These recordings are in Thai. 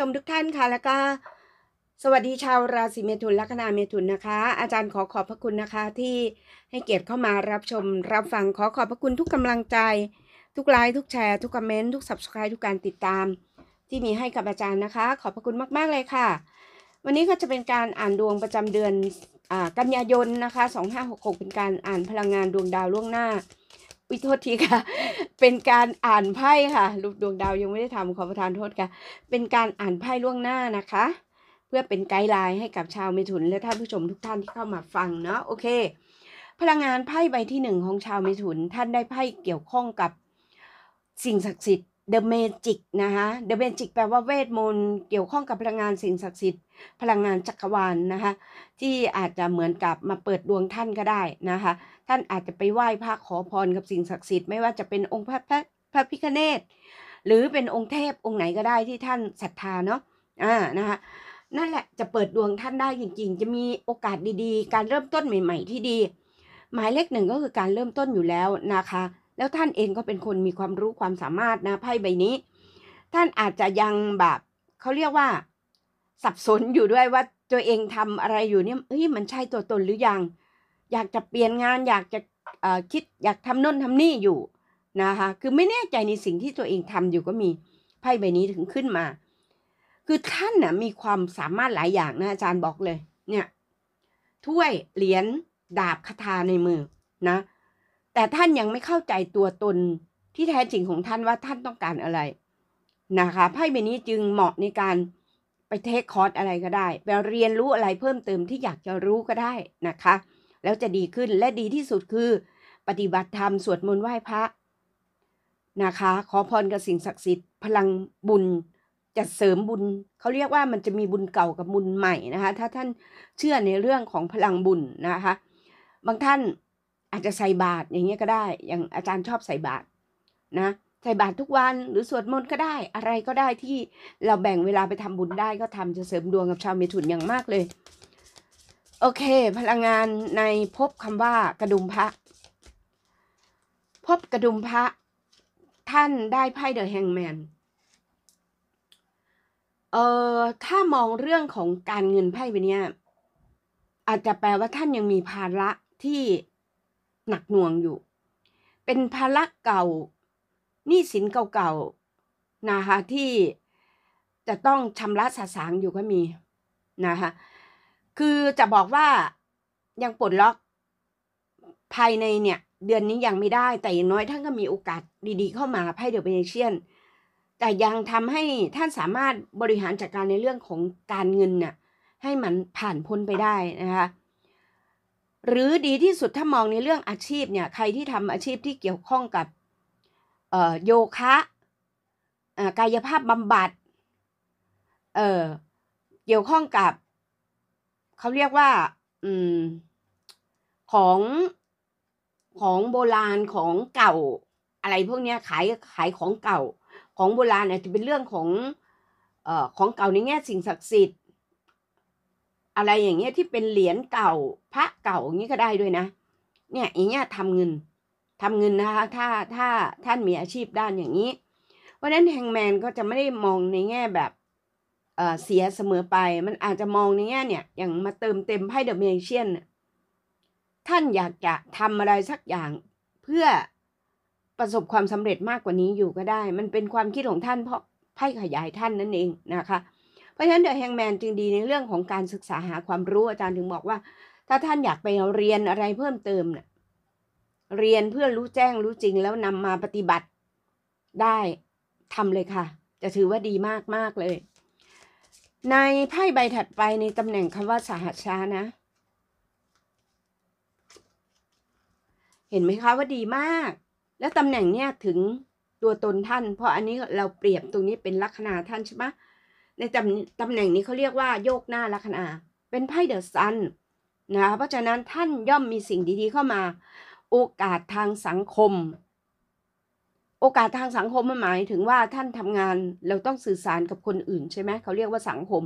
ชมทุกท่านค่ะ แล้วก็สวัสดีชาวราศีเมถุน ลัคนาเมถุนนะคะ อาจารย์ขอขอบพระคุณนะคะ ที่ให้เกียรติเข้ามารับชมรับฟังขอขอบพระคุณทุกกำลังใจ ทุกไลค์ทุกแชร์ทุกคอมเมนต์ทุกสับสกายทุกการติดตาม ที่มีให้กับอาจารย์นะคะ ขอบพระคุณมากๆเลยค่ะ วันนี้ก็จะเป็นการอ่านดวงประจำเดือนกันยายนนะคะ 2566 เป็นการอ่านพลังงานดวงดาวล่วงหน้าอุ้ยโทษทีค่ะ เป็นการอ่านไพ่ค่ะลูกดวงดาวยังไม่ได้ทำขอประทานโทษค่ะ เป็นการอ่านไพ่ล่วงหน้านะคะ เพื่อเป็นไกด์ไลน์ให้กับชาวเมถุน และท่านผู้ชมทุกท่านที่เข้ามาฟังเนาะโอเคพลังงานไพ่ใบที่หนึ่งของชาวเมถุน ท่านได้ไพ่เกี่ยวข้องกับสิ่งศักดิ์สิทธิ์เดอะเมจิกนะคะเดอะเมจิกแปลว่าเวทมนต์เกี่ยวข้องกับพลังงานสิ่งศักดิ์สิทธิ์ พลังงานจักรวาลนนะคะที่อาจจะเหมือนกับมาเปิดดวงท่านก็ได้นะคะท่านอาจจะไปไหว้พระขอพรกับสิ่งศักดิ์สิทธิ์ไม่ว่าจะเป็นองค์พระพระพระพิฆเนศหรือเป็นองค์เทพองค์ไหนก็ได้ที่ท่านศรัทธาเนาะอ่านะคะนั่นแหละจะเปิดดวงท่านได้จริงๆ จะมีโอกาสดีๆ การเริ่มต้นใหม่ ๆที่ดี หมายเลขหนึ่งก็คือการเริ่มต้นอยู่แล้วนะคะ แล้วท่านเองก็เป็นคนมีความรู้ความสามารถนะไพ่ใบนี้ ท่านอาจจะยังแบบเขาเรียกว่าสับสนอยู่ด้วยว่าตัวเองทำอะไรอยู่เนี่ยเฮ้ยมันใช่ตัวตนหรือยังอยากจะเปลี่ยนงานอยากจะคิดอยากทำน่นทำนี่อยู่นะคะ คือไม่แน่ใจในสิ่งที่ตัวเองทำอยู่ก็มีไพ่ใบนี้ถึงขึ้นมา คือท่านนะ่ะมีความสามารถหลายอย่างนะอาจารย์บอกเลย เนี่ย ถ้วยเหรียญดาบคาถาในมือนะ แต่ท่านยังไม่เข้าใจตัวตนที่แท้จริงของท่านว่าท่านต้องการอะไรนะคะไพ่ใบนี้จึงเหมาะในการไปเทคคอร์สอะไรก็ได้ไปเรียนรู้อะไรเพิ่มเติมที่อยากจะรู้ก็ได้นะคะแล้วจะดีขึ้นและดีที่สุดคือ ปฏิบัติธรรมสวดมนต์ไหว้พระนะคะขอพรกับสิ่งศักดิ์สิทธิ์พลังบุญจะเสริมบุญเขาเรียกว่ามันจะมีบุญเก่ากับบุญใหม่นะคะถ้าท่านเชื่อในเรื่องของพลังบุญนะคะบางท่านอาจจะใส่บาตรอย่างเงี้ยก็ได้อย่างอาจารย์ชอบใส่บาตรนะใส่บาตรทุกวันหรือสวดมนต์ก็ได้อะไรก็ได้ที่เราแบ่งเวลาไปทำบุญได้ก็ทำจะเสริมดวงกับชาวเมถุนอย่างมากเลยโอเค พลังงานในพบคำว่ากระดุมพระ พบกระดุมพระ ท่านได้ไพ่เดอะแฮงแมน เอ่อถ้ามองเรื่องของการเงินไพ่ไปเนี้ย อาจจะแปลว่าท่านยังมีภาระที่หนักหน่วงอยู่ เป็นภาระเก่าหนี้สินเก่าๆนะคะที่จะต้องชำระสะสางอยู่ก็มี นะคะคือจะบอกว่ายังปลดล็อกภายในเนี่ยเดือนนี้ยังไม่ได้ แต่อย่างน้อยท่านก็มีโอกาสดีๆ เข้ามาไพ่เดอะเบเนเชียน แต่ยังทำให้ท่านสามารถบริหารจัดการในเรื่องของการเงินน่ยให้มันผ่านพ้นไปได้นะคะหรือดีที่สุดถ้ามองในเรื่องอาชีพเนี่ยใครที่ทำอาชีพที่เกี่ยวข้องกับโยคะกายภาพบำบัดเเกี่ยวข้องกับเขาเรียกว่า อืม ของ ของโบราณ ของเก่า อะไรพวกเนี้ย ขาย ขายของเก่า ของโบราณเนี่ยจะเป็นเรื่องของ เอ่อ ของเก่าในแง่สิ่งศักดิ์สิทธิ์ อะไรอย่างเงี้ย ที่เป็นเหรียญเก่า พระเก่าอย่างนี้ก็ได้ด้วยนะ เนี่ยอย่างเงี้ยทำเงิน ทำเงินนะคะ ถ้า ถ้าท่านมีอาชีพด้านอย่างนี้ เพราะฉะนั้นแฮงแมนก็จะไม่ได้มองในแง่แบบเสียเสมอไป มันอาจจะมองในแง่เนี่ย อย่างมาเติมเต็มไพ่เดอะเมเชียนท่านอยากจะทำอะไรสักอย่างเพื่อประสบความสำเร็จมากกว่านี้อยู่ก็ได้ มันเป็นความคิดของท่านเพราะไพ่ขยายท่านนั่นเองนะคะ เพราะฉะนั้นเดอะแฮงแมนจึงดีในเรื่องของการศึกษาหาความรู้อาจารย์ถึงบอกว่า ถ้าท่านอยากไปเรียนอะไรเพิ่มเติมเนะ่ยเรียนเพื่อรู้แจ้งรู้จริงแล้วนำมาปฏิบัติได้ทำเลยค่ะ จะถือว่าดีมากมากเลยในไพ่ใบถัดไปในตำแหน่งคำว่าสหัสชานะ เห็นไหมคะว่าดีมาก และตำแหน่งเนี้ยถึงตัวตนท่าน เพราะอันนี้เราเปรียบตรงนี้เป็นลัคนาท่านใช่ไหมในตำตำแหน่งนี้เขาเรียกว่า โยกหน้าลัคนาเป็นไพ่เดอะซันนะ เพราะฉะนั้นท่านย่อมมีสิ่งดีๆเข้ามา โอกาสทางสังคมโอกาสทางสังคมมันหมายถึงว่าท่านทำงานเราต้องสื่อสารกับคนอื่นใช่ไหมเขาเรียกว่าสังคม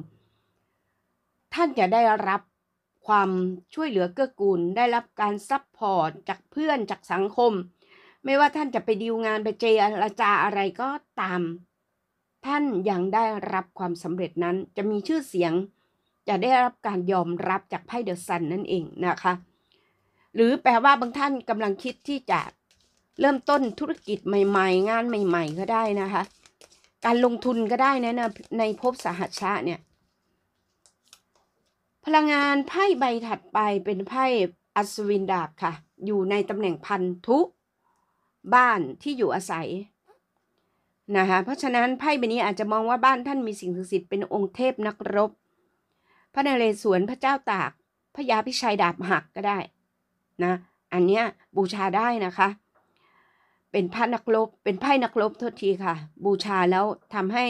ท่านจะได้รับความช่วยเหลือเกื้อกูลได้รับการซัพพอร์ตจากเพื่อนจากสังคม ไม่ว่าท่านจะไปดีลงานไปเจรจาอะไรก็ตาม ท่านยังได้รับความสำเร็จนั้น จะมีชื่อเสียง จะได้รับการยอมรับจากไพ่เดอะซันนั่นเองนะคะหรือแปลว่าบางท่านกำลังคิดที่จะเริ่มต้นธุรกิจใหม่ ๆ งานใหม่ ๆ ก็ได้นะคะ การลงทุนก็ได้นะนในภพสหัชชะเนี่ย พลังงานไพ่ใบถัดไปเป็นไพ่อัศวินดาบค่ะ อยู่ในตำแหน่งพันธุบ้านที่อยู่อาศัยนะคะเพราะฉะนั้นไพ่ใบนี้อาจจะมองว่าบ้านท่านมีสิ่งศักดิ์สิทธิ์เป็นองค์เทพนักรบ พระนเรศวรพระเจ้าตาก พระยาพิชัยดาบหักก็ได้นะอันเนี้ยบูชาได้นะคะเป็นพระนักรบเป็นไพ่นักรบทษทีค่ะ บูชาแล้วทำให้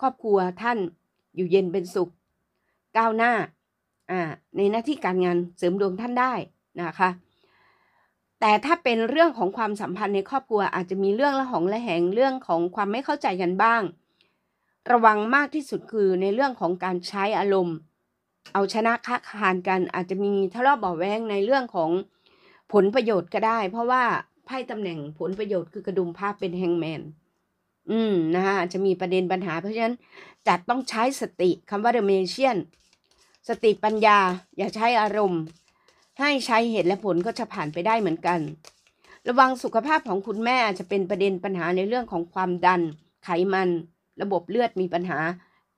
ครอบครัวท่านอยู่เย็นเป็นสุขก้าวหน้าอ่าในหน้าที่การงานเสริมดวงท่านได้นะคะ แต่ถ้าเป็นเรื่องของความสัมพันธ์ในครอบครัว อาจจะมีเรื่องละหองละแหง เรื่องของความไม่เข้าใจกันบ้าง ระวังมากที่สุดคือในเรื่องของการใช้อารมณ์ เอาชนะค้าคานกันอาจจะมีทะเลาะเบาแวงในเรื่องของผลประโยชน์ก็ได้ เพราะว่าไพ่ตำแหน่งผลประโยชน์คือกระดุมภาพเป็นแฮงแมนอืมนะคะจะมีประเด็นปัญหาเพราะฉะนั้น จัดต้องใช้สติคำว่าเดเมเชียนสติปัญญา อย่าใช้อารมณ์ ให้ใช้เหตุและผลก็จะผ่านไปได้เหมือนกัน ระวังสุขภาพของคุณแม่อาจจะเป็นประเด็นปัญหาในเรื่องของความดัน ไขมัน ระบบเลือดมีปัญหา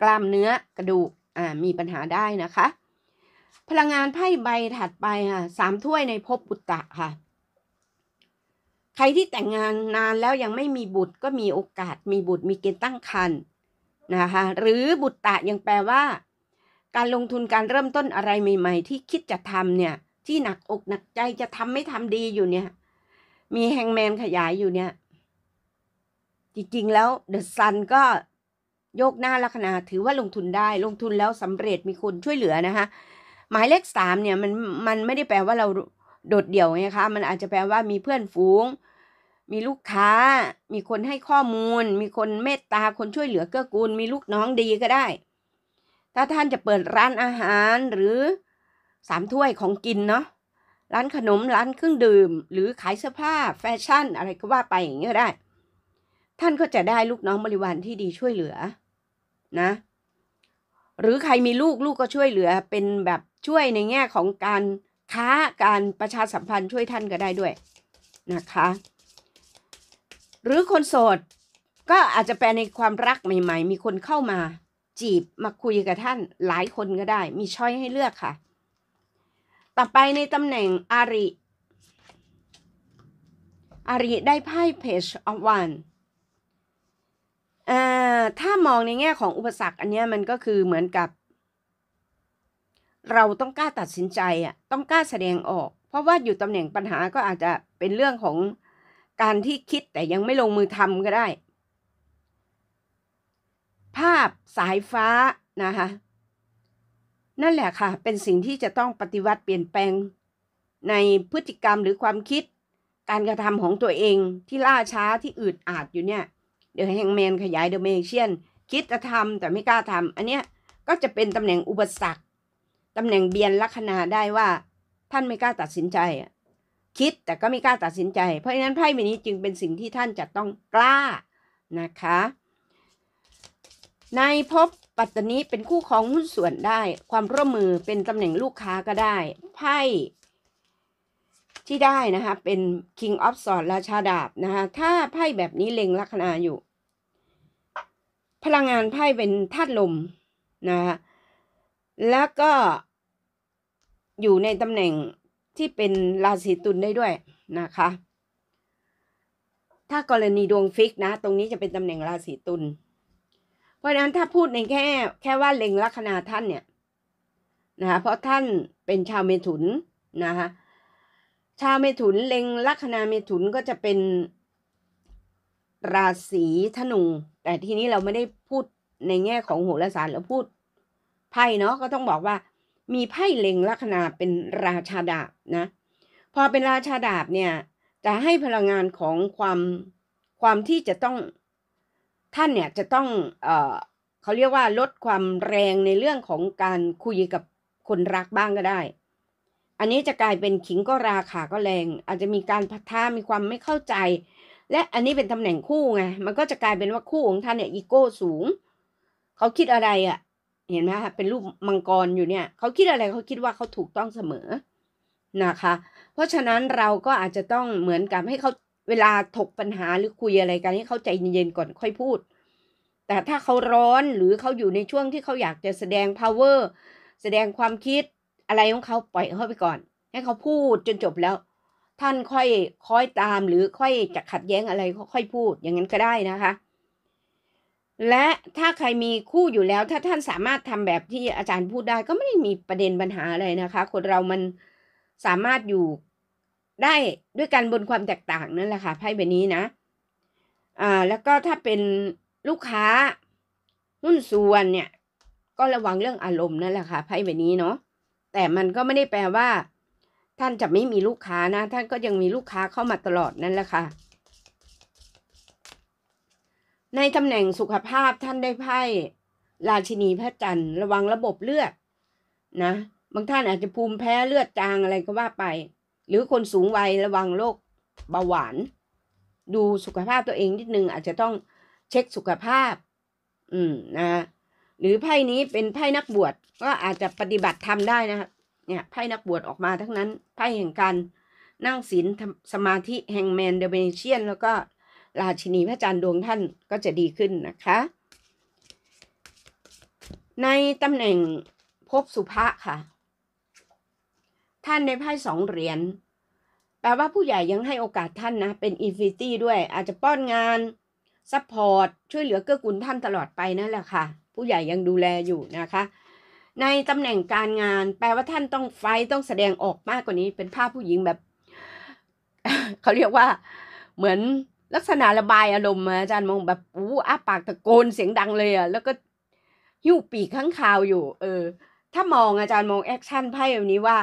กล้ามเนื้อกระดูกอ่ามีปัญหาได้นะคะ พลังงานไพ่ใบถัดไปค่ะสามถ้วยในภพบุตตะค่ะใครที่แต่งงานนานแล้วยังไม่มีบุตรก็มีโอกาสมีบุตรมีเกณฑ์ตั้งครรภ์นะคะหรือบุตรตะยังแปลว่า การลงทุนการเริ่มต้นอะไรใหม่ ๆ ที่คิดจะทำเนี่ย ที่หนักอกหนักใจจะทำไม่ทำดีอยู่เนี่ย มีแฮงแมนขยายอยู่เนี่ย จริงๆแล้วเดอะซันก็โยกหน้าลัคนาถือว่าลงทุนได้ลงทุนแล้วสำเร็จมีคนช่วยเหลือนะคะหมายเลขสามเนี่ยมันมันไม่ได้แปลว่าเราโดดเดี่ยวไงคะมันอาจจะแปลว่ามีเพื่อนฝูงมีลูกค้า มีคนให้ข้อมูล มีคนเมตตา คนช่วยเหลือเกื้อกูล มีลูกน้องดีก็ได้ ถ้าท่านจะเปิดร้านอาหารหรือสามถ้วยของกินเนาะ ร้านขนมร้านเครื่องดื่ม หรือขายเสื้อผ้าแฟชั่น อะไรก็ว่าไปอย่างนี้ก็ได้ ท่านก็จะได้ลูกน้องบริวารที่ดีช่วยเหลือนะ หรือใครมีลูกลูกก็ช่วยเหลือเป็นแบบช่วยในแง่ของการค้าการประชาสัมพันธ์ช่วยท่านก็ได้ด้วยนะคะหรือคนโสดก็อาจจะแปลในความรักใหม่ๆ มีคนเข้ามา จีบมาคุยกับท่านหลายคนก็ได้มีช้อยให้เลือกค่ะ ต่อไปในตำแหน่งอาริอาริได้ไพ่เพ o อวันถ้ามองในแง่ของอุปสรรคอันนี้มันก็คือเหมือนกับ เราต้องกล้าตัดสินใจอ่ะต้องกล้าแสดงออก เพราะว่าอยู่ตำแหน่งปัญหาก็อาจจะเป็นเรื่องของการที่คิดแต่ยังไม่ลงมือทำก็ได้ ภาพสายฟ้านะคะนั่นแหละค่ะ เป็นสิ่งที่จะต้องปฏิวัติเปลี่ยนแปลง ในพฤติกรรมหรือความคิดการกระทำของตัวเองที่ล่าช้าที่อืดอาดอยู่เนี่ย เดี๋ยวแฮงแมนขยาย เดอะเมเชียน คิดจะทำแต่ไม่กล้าทำอันเนี้ยก็จะเป็นตำแหน่งอุปสรรคตำแหน่งเบียนลัคนาได้ว่า ท่านไม่กล้าตัดสินใจคิด แต่ก็ไม่กล้าตัดสินใจเพราะฉะนั้นไพ่ใบนี้จึงเป็นสิ่งที่ท่านจะต้องกล้านะคะ ในพบปัตตนี้เป็นคู่ของหุ้นส่วนได้ความร่วมมือเป็นตำแหน่งลูกค้าก็ได้ ไพ่ที่ได้นะคะเป็น King of s w o r d ราชาดาบ นะคะถ้าไพ่แบบนี้เล็งลัคนาอยู่ พลังงานไพ่เป็นธาตุลม นะคะแล้วก็อยู่ในตำแหน่งที่เป็นราศีตุลได้ด้วยนะคะ ถ้ากรณีดวงฟิกนะ ตรงนี้จะเป็นตำแหน่งราศีตุล เพราะฉะนั้นถ้าพูดในแค่ แค่ว่าเล็งลัคนาท่านเนี่ยนะคะเพราะท่านเป็นชาวเมถุนนะคะชาวเมถุนเล็งลัคนาเมถุนก็จะเป็นราศีธนูแต่ทีนี้เราไม่ได้พูดในแง่ของโหราศาสตร์เราพูดไพ่เนาะก็ต้องบอกว่ามีไพ่เล็งลัคนาเป็นราชาดาบ นะ พอเป็นราชาดาบเนี่ย จะให้พลังงานของความความที่จะต้องท่านเนี่ย จะต้อง เออเขาเรียกว่าลดความแรงในเรื่องของการคุย กับคนรักบ้างก็ได้ อันนี้จะกลายเป็นขิงก็ราขาก็แรง อาจจะมีการพัฒนามีความไม่เข้าใจ และอันนี้เป็นตำแหน่งคู่ไงมันก็จะกลายเป็นว่าคู่ของท่านเนี่ยอีโก้สูงเขาคิดอะไรอะ่ะเห็นไหมคะเป็นรูปมังกรอยู่เนี่ยเขาคิดอะไรเขาคิดว่าเขาถูกต้องเสมอนะคะ เพราะฉะนั้นเราก็อาจจะต้องเหมือนกับให้เขาเวลาถกปัญหาหรือคุยอะไรกันให้เขาใจเย็นๆก่อนค่อยพูด แต่ถ้าเขาร้อนหรือเขาอยู่ในช่วงที่เขาอยากจะแสดง power แสดงความคิดอะไรของเขาปล่อยเขาไปก่อน ให้เขาพูดจนจบแล้ว ท่านค่อยค่อยตามหรือค่อยจะขัดแย้งอะไรค่อยพูด อย่างนั้นก็ได้นะคะและถ้าใครมีคู่อยู่แล้วถ้าท่านสามารถทำแบบที่อาจารย์พูดได้ ก็ไม่ได้มีประเด็นปัญหาอะไรนะคะ คนเรามันสามารถอยู่ได้ด้วยกันบนความแตกต่างนั่นแหละค่ะไพ่ใบนี้นะอ่าแล้วก็ถ้าเป็นลูกค้าหุ้นส่วนเนี่ยก็ระวังเรื่องอารมณ์นั่นแหละค่ะไพ่ใบนี้เนาะแต่มันก็ไม่ได้แปลว่า ท่านจะไม่มีลูกค้านะท่านก็ยังมีลูกค้าเข้ามาตลอดนั่นแหละค่ะในตำแหน่งสุขภาพท่านได้ไพ่ราชินีพระจันทร์ระวังระบบเลือดนะบางท่านอาจจะภูมิแพ้เลือดจางอะไรก็ว่าไปหรือคนสูงวัยระวังโรคเบาหวาน ดูสุขภาพตัวเองนิดนึงอาจจะต้องเช็คสุขภาพ อืมนะหรือไพ่นี้เป็นไพ่นักบวชก็อาจจะปฏิบัติทำได้นะเนี่ยไพ่นักบวชออกมาทั้งนั้นไพ่แห่งการนั่งศีลสมาธิแห่งแมนเดเบเชียนแล้วก็ราชินีพระจันทร์ดวงท่านก็จะดีขึ้นนะคะ ในตำแหน่งภพสุภะค่ะ ท่านในไพ่สองเหรียญแปลว่าผู้ใหญ่ยังให้โอกาสท่านนะเป็นอินฟิตี้ด้วยอาจจะป้อนงานซัพพอร์ตช่วยเหลือเกื้อกูลท่านตลอดไปนั่นแหละค่ะ ผู้ใหญ่ยังดูแลอยู่นะคะ ในตำแหน่งการงานแปลว่าท่านต้องไฟต้องแสดงออกมากกว่านี้เป็นภาพผู้หญิงแบบเขาเรียกว่า เหมือนลักษณะระบายอารมณ์อาจารย์มองแบบอู้อ้าปากตะโกนเสียงดังเลยอ่ะแล้วก็หิ้วปีกข้างคาวอยู่ เออ ถ้ามองอาจารย์มองแอคชั่นไพ่แบบนี้ว่า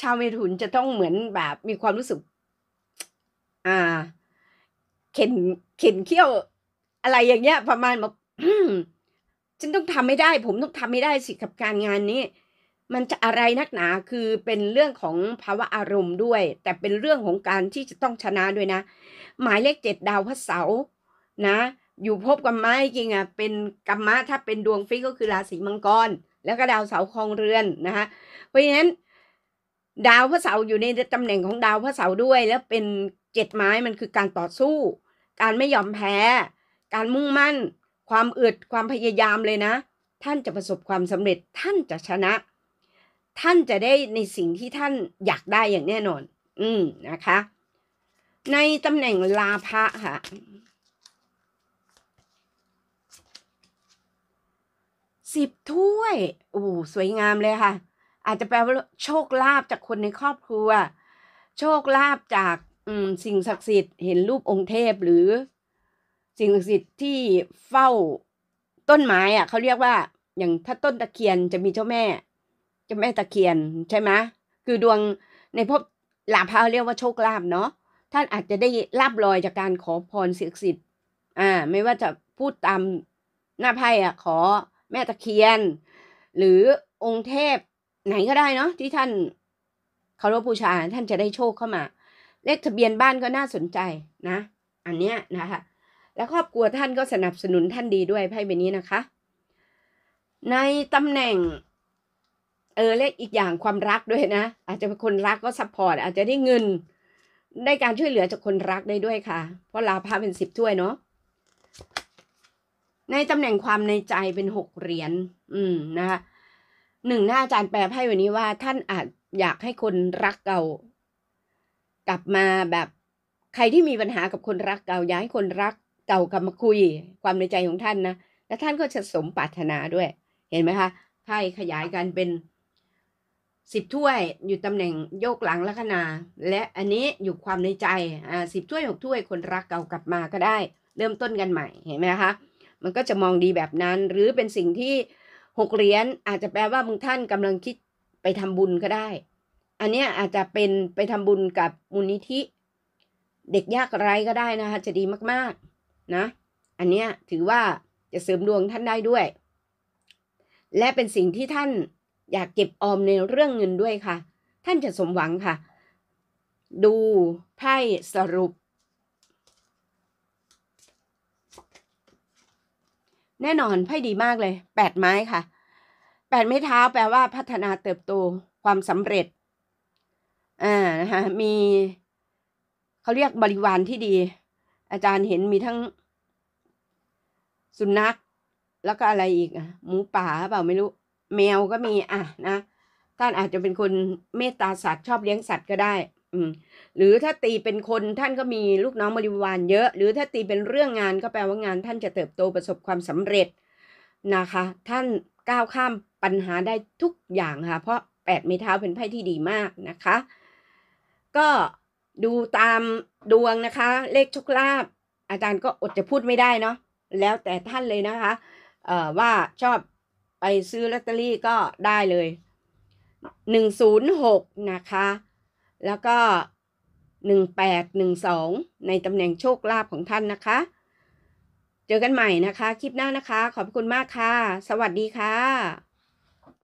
ชาวเมถุนจะต้องเหมือนแบบมีความรู้สึก อ่า เข็น เข็นเขี้ยวอะไรอย่างเงี้ย ประมาณแบบฉันต้องทำไม่ได้ ผมต้องทำไม่ได้สิกับการงานนี้มันจะอะไรนักหนา คือเป็นเรื่องของภาวะอารมณ์ด้วย แต่เป็นเรื่องของการที่จะต้องชนะด้วยนะ หมายเลขเจ็ดดาวพระเสาร์นะ อยู่พบกัไม้จริงอ่ะ เป็นกัมมะ ถ้าเป็นดวงฟิกก็คือราศีมังกร แล้วก็ดาวเสาคลองเรือนนะคะเพราะฉะนั้น ดาวพระเสาร์อยู่ในตำแหน่งของดาวพระเสาร์ด้วย แล้วเป็นเจ็ดไม้มันคือการต่อสู้ การไม่ยอมแพ้ การมุ่งมั่น ความอึด ความพยายามเลยนะ ท่านจะประสบความสำเร็จ ท่านจะชนะท่านจะได้ในสิ่งที่ท่านอยากได้อย่างแน่นอน อืมนะคะ ในตำแหน่งลาภะค่ะสิบถ้วยโอ้สวยงามเลยค่ะ อาจจะแปลว่าโชคลาภจากคนในครอบครัว โชคลาภจากสิ่งศักดิ์สิทธิ์เห็นรูปองค์เทพหรือ สิ่งศักดิ์สิทธิ์ที่เฝ้า ต้นไม้อะเขาเรียกว่าอย่างถ้าต้นตะเคียนจะมีเจ้าแม่จ้าแม่ตะเคียนใช่ไหมคือดวงในภพลาภาเรียกว่าโชคลาภเนาะท่านอาจจะได้ลาบลอยจากการขอพรสิ่กสิทธิ์อ่าไม่ว่าจะพูดตาม หน้าไพ่อ่ะขอแม่ตะเคียน หรือองค์เทพไหนก็ได้เนาะที่ท่านเคารพบูชาท่านจะได้โชคเข้ามา เลขทะเบียนบ้านก็น่าสนใจนะ อันเนี้ยนะคะและครอบครัวท่านก็สนับสนุนท่านดีด้วยไพ่ใบนี้นะคะ ในตำแหน่งเออและอีกอย่างความรักด้วยนะอาจจะเป็นคนรักก็ซัพพอร์ตอาจจะได้เงิน ได้การช่วยเหลือจากคนรักได้ด้วยค่ะ เพราะลาภาเป็นสิบถ้วยเนาะในตำแหน่งความในใจเป็นหกเหรียญอืมนะคะหนึ่งหน้าอาจารย์แปลให้วันนี้ว่า ท่านอาจอยากให้คนรักเก่า กลับมาแบบใครที่มีปัญหากับคนรัก เก่าอยากให้คนรักเก่ากลับมาคุย ความในใจของท่านนะและท่านก็จะสมปรารถนาด้วย เห็นไหมคะไพ่ขยายกันเป็นสิบถ้วยอยู่ตำแหน่งโยกหลังลัคนา และอันนี้อยู่ความในใจอ่าสิบถ้วยหกถ้วยคนรักเก่ากลับมาก็ได้เริ่มต้นกันใหม่เห็นไหมคะมันก็จะมองดีแบบนั้น หรือเป็นสิ่งที่หกเหรียญอาจจะแปลว่ามึงท่านกำลังคิดไปทำบุญก็ได้ อันนี้อาจจะเป็นไปทำบุญกับมูลนิธิ เด็กยากไร้ก็ได้นะคะจะดีมากๆนะอันนี้ถือว่าจะเสริมดวงท่านได้ด้วย และเป็นสิ่งที่ท่านอยากเก็บออมในเรื่องเงินด้วยค่ะ ท่านจะสมหวังค่ะ ดูไพ่สรุป แน่นอนไพ่ดีมากเลย แปดไม้ค่ะ แปดไม้เท้าแปลว่าพัฒนาเติบโตความสำเร็จ อ่านะคะมี เขาเรียกบริวารที่ดี อาจารย์เห็นมีทั้งสุนัข แล้วก็อะไรอีกอ่ะหมูป่าเปล่าไม่รู้แมวก็มีอ่ะนะท่านอาจจะเป็นคนเมตตาสัตว์ชอบเลี้ยงสัตว์ก็ได้อืมหรือถ้าตีเป็นคนท่านก็มีลูกน้องบริวารเยอะหรือถ้าตีเป็นเรื่องงานก็แปลว่างานท่านจะเติบโตประสบความสำเร็จนะคะ ท่านก้าวข้ามปัญหาได้ทุกอย่างค่ะเพราะแปดไม้เท้าเป็นไพ่ที่ดีมากนะคะก็ดูตามดวงนะคะ เลขชกลาบอาจารย์ก็อดจะพูดไม่ได้เนาะแล้วแต่ท่านเลยนะคะว่าชอบไปซื้อลอตเตอรี่ก็ได้เลย 106 นะคะ แล้วก็ 1812 ในตำแหน่งโชคลาภของท่านนะคะ เจอกันใหม่นะคะคลิปหน้านะคะขอบคุณมากค่ะ สวัสดีค่ะ